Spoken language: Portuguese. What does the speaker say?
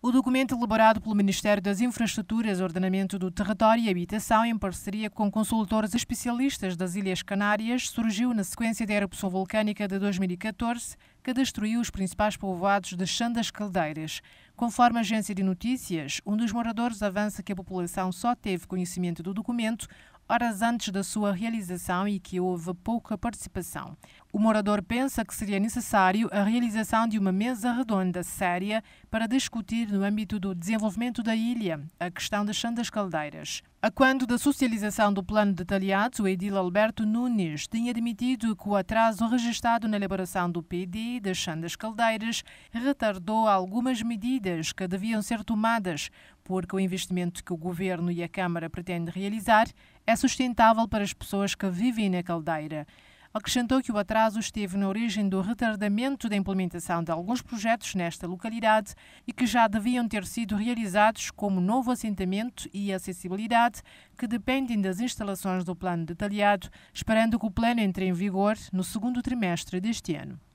O documento elaborado pelo Ministério das Infraestruturas, Ordenamento do Território e Habitação, em parceria com consultores especialistas das Ilhas Canárias, surgiu na sequência da erupção vulcânica de 2014, que destruiu os principais povoados de Xandas Caldeiras. Conforme a agência de notícias, um dos moradores avança que a população só teve conhecimento do documento horas antes da sua realização e que houve pouca participação. O morador pensa que seria necessário a realização de uma mesa redonda séria para discutir, no âmbito do desenvolvimento da ilha, a questão das sandas Caldeiras. A quando da socialização do plano detalhado, o edil Alberto Nunes tinha admitido que o atraso registrado na elaboração do PD das sandas Caldeiras retardou algumas medidas que deviam ser tomadas, porque o investimento que o governo e a Câmara pretendem realizar é sustentável para as pessoas que vivem na caldeira. Acrescentou que o atraso esteve na origem do retardamento da implementação de alguns projetos nesta localidade e que já deviam ter sido realizados, como novo assentamento e acessibilidade, que dependem das instalações do plano detalhado, esperando que o plano entre em vigor no segundo trimestre deste ano.